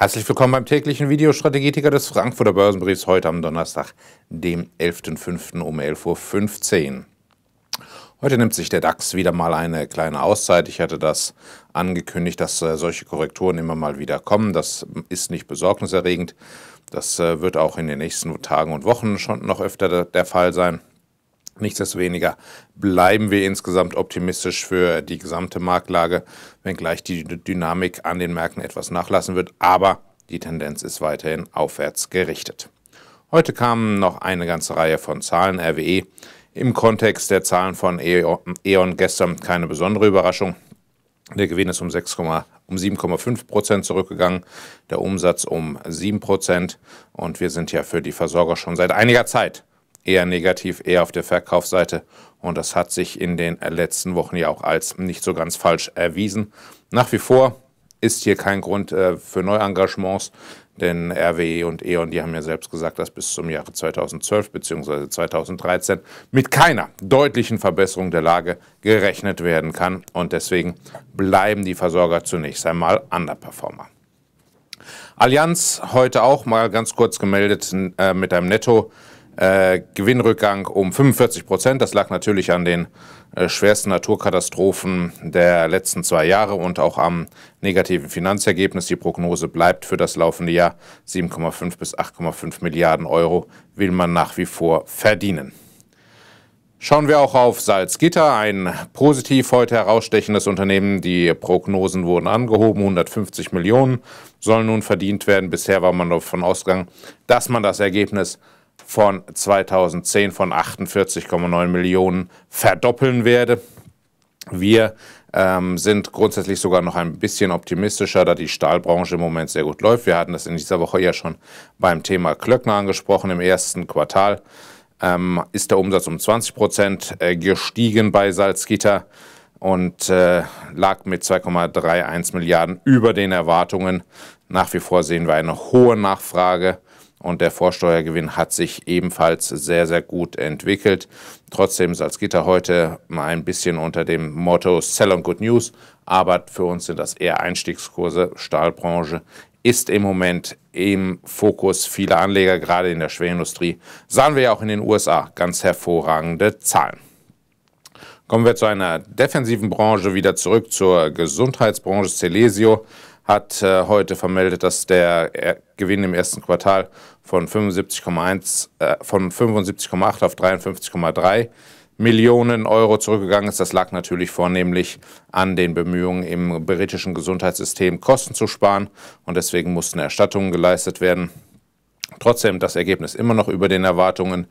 Herzlich willkommen beim täglichen Videostrategieticker des Frankfurter Börsenbriefs heute am Donnerstag, dem 11.05. um 11.15 Uhr. Heute nimmt sich der DAX wieder mal eine kleine Auszeit. Ich hatte das angekündigt, dass äh, solche Korrekturen immer mal wieder kommen. Das ist nicht besorgniserregend. Das äh, wird auch in den nächsten Tagen und Wochen schon noch öfter der Fall sein. Nichtsdestoweniger bleiben wir insgesamt optimistisch für die gesamte Marktlage, wenngleich die Dynamik an den Märkten etwas nachlassen wird, aber die Tendenz ist weiterhin aufwärts gerichtet. Heute kamen noch eine ganze Reihe von Zahlen RWE. Im Kontext der Zahlen von E.ON e gestern keine besondere Überraschung. Der Gewinn ist um, 6, um 7,5 Prozent zurückgegangen, der Umsatz um 7 Prozent und wir sind ja für die Versorger schon seit einiger Zeit eher negativ, eher auf der Verkaufsseite. Und das hat sich in den letzten Wochen ja auch als nicht so ganz falsch erwiesen. Nach wie vor ist hier kein Grund äh, für Neuengagements, denn RWE und E.ON, die haben ja selbst gesagt, dass bis zum Jahre 2012 bzw. 2013 mit keiner deutlichen Verbesserung der Lage gerechnet werden kann. Und deswegen bleiben die Versorger zunächst einmal Underperformer. Allianz heute auch mal ganz kurz gemeldet äh, mit einem Netto. Äh, Gewinnrückgang um 45 Prozent. Das lag natürlich an den äh, schwersten Naturkatastrophen der letzten zwei Jahre und auch am negativen Finanzergebnis. Die Prognose bleibt für das laufende Jahr 7,5 bis 8,5 Milliarden Euro will man nach wie vor verdienen. Schauen wir auch auf Salzgitter, ein positiv heute herausstechendes Unternehmen. Die Prognosen wurden angehoben, 150 Millionen sollen nun verdient werden. Bisher war man davon ausgegangen, dass man das Ergebnis von 2010 von 48,9 Millionen verdoppeln werde. Wir ähm, sind grundsätzlich sogar noch ein bisschen optimistischer, da die Stahlbranche im Moment sehr gut läuft. Wir hatten das in dieser Woche ja schon beim Thema Klöckner angesprochen. Im ersten Quartal ähm, ist der Umsatz um 20 Prozent äh, gestiegen bei Salzgitter und äh, lag mit 2,31 Milliarden über den Erwartungen. Nach wie vor sehen wir eine hohe Nachfrage und der Vorsteuergewinn hat sich ebenfalls sehr, sehr gut entwickelt. Trotzdem Salzgitter heute mal ein bisschen unter dem Motto Sell on Good News, aber für uns sind das eher Einstiegskurse. Stahlbranche ist im Moment im Fokus vieler Anleger, gerade in der Schwerindustrie. Sahen wir ja auch in den USA ganz hervorragende Zahlen. Kommen wir zu einer defensiven Branche wieder zurück, zur Gesundheitsbranche Celesio hat äh, heute vermeldet, dass der äh, Gewinn im ersten Quartal von 75,1 äh, von 75,8 auf 53,3 Millionen Euro zurückgegangen ist. Das lag natürlich vornehmlich an den Bemühungen im britischen Gesundheitssystem Kosten zu sparen und deswegen mussten Erstattungen geleistet werden. Trotzdem das Ergebnis immer noch über den Erwartungen.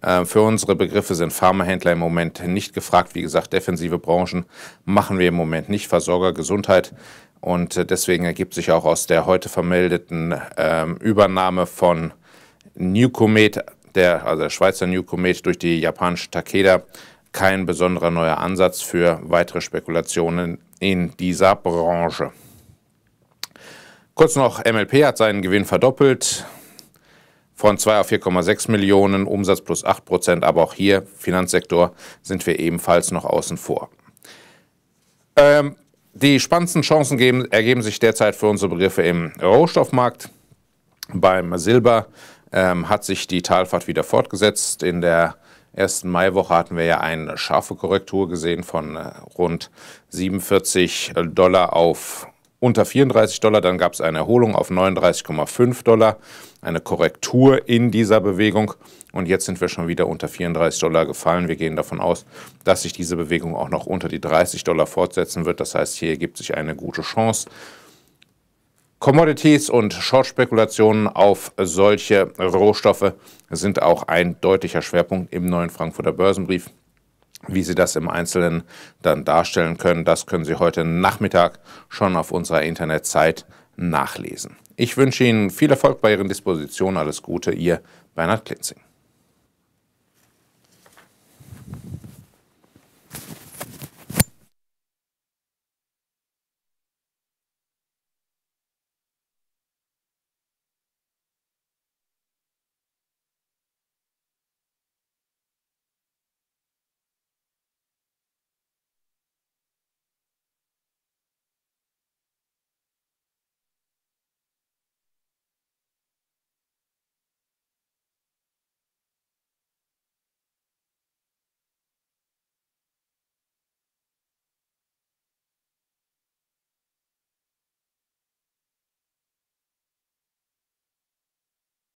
Äh, für unsere Begriffe sind Pharmahändler im Moment nicht gefragt. Wie gesagt, defensive Branchen machen wir im Moment nicht. Versorgergesundheit und äh, deswegen ergibt sich auch aus der heute vermeldeten ähm, Übernahme von Newcomet, der, also der Schweizer Newcomet durch die japanische Takeda, kein besonderer neuer Ansatz für weitere Spekulationen in dieser Branche. Kurz noch, MLP hat seinen Gewinn verdoppelt von 2 auf 4,6 Millionen, Umsatz plus 8 Prozent, aber auch hier, Finanzsektor, sind wir ebenfalls noch außen vor. Ähm, die spannendsten Chancen geben, ergeben sich derzeit für unsere Begriffe im Rohstoffmarkt. Beim Silber ähm, hat sich die Talfahrt wieder fortgesetzt. In der ersten Maiwoche hatten wir ja eine scharfe Korrektur gesehen von äh, rund 47 Dollar auf unter 34 Dollar, dann gab es eine Erholung auf 39,5 Dollar, eine Korrektur in dieser Bewegung und jetzt sind wir schon wieder unter 34 Dollar gefallen. Wir gehen davon aus, dass sich diese Bewegung auch noch unter die 30 Dollar fortsetzen wird. Das heißt, hier ergibt sich eine gute Chance. Commodities und Short-Spekulationen auf solche Rohstoffe sind auch ein deutlicher Schwerpunkt im neuen Frankfurter Börsenbrief. Wie Sie das im Einzelnen dann darstellen können, das können Sie heute Nachmittag schon auf unserer Internetseite nachlesen. Ich wünsche Ihnen viel Erfolg bei Ihren Dispositionen. Alles Gute, Ihr Bernhard Klinzing.